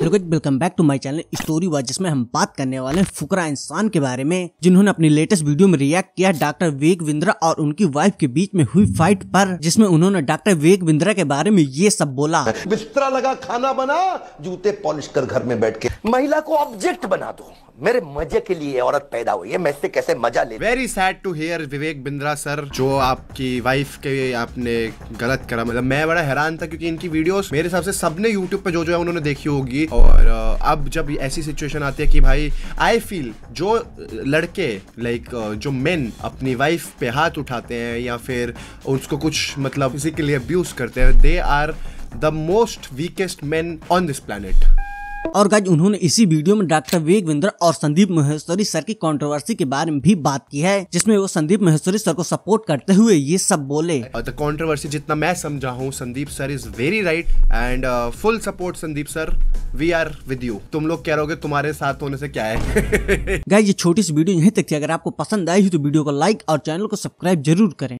hello guys welcome back to my channel story वाज जिसमें हम बात करने वाले हैं फुकरा इंसान के बारे में जिन्होंने अपनी लेटेस्ट वीडियो में रिएक्ट किया डॉक्टर वेग बिंद्रा और उनकी वाइफ के बीच में हुई फाइट पर जिसमें उन्होंने डॉक्टर वेग बिंद्रा के बारे में ये सब बोला बिस्तरा लगा खाना बना जूते पॉलिश कर घर में बैठ के महिला को ऑब्जेक्ट बना दो मेरे मजे के लिए औरत पैदा हुई है मैं इससे कैसे मजा ले very sad to hear Vivek Bindra sir जो आपकी वाइफ के आपने गलत करा मतलब मैं बड़ा हैरान था क्योंकि इनकी वीडियोस मेरे हिसाब से सबने यूट्यूब पे जो जो है उन्होंने देखी होगी और अब जब ऐसी सिचुएशन आती है कि भाई आई फील जो लड़के लाइक जो मेन अपनी वाइफ पे हाथ उठाते हैं या फिर उसको कुछ मतलब फिजिकली अब्यूज़ करते हैं they are the most weakest man on this planet और गाइज उन्होंने इसी वीडियो में डॉक्टर विवेक और संदीप महेश्वरी सर की कंट्रोवर्सी के बारे में भी बात की है जिसमें वो संदीप महेश्वरी सर को सपोर्ट करते हुए ये सब बोले द uh, कंट्रोवर्सी जितना मैं समझा हूँ Sandeep sir is very right and full support Sandeep sir we are with you तुम लोग कह रहे तुम्हारे साथ होने से क्या है गाइज ये छोटी सी वीडियो यही तक थी अगर आपको पसंद आई तो वीडियो को लाइक और चैनल को सब्सक्राइब जरूर करें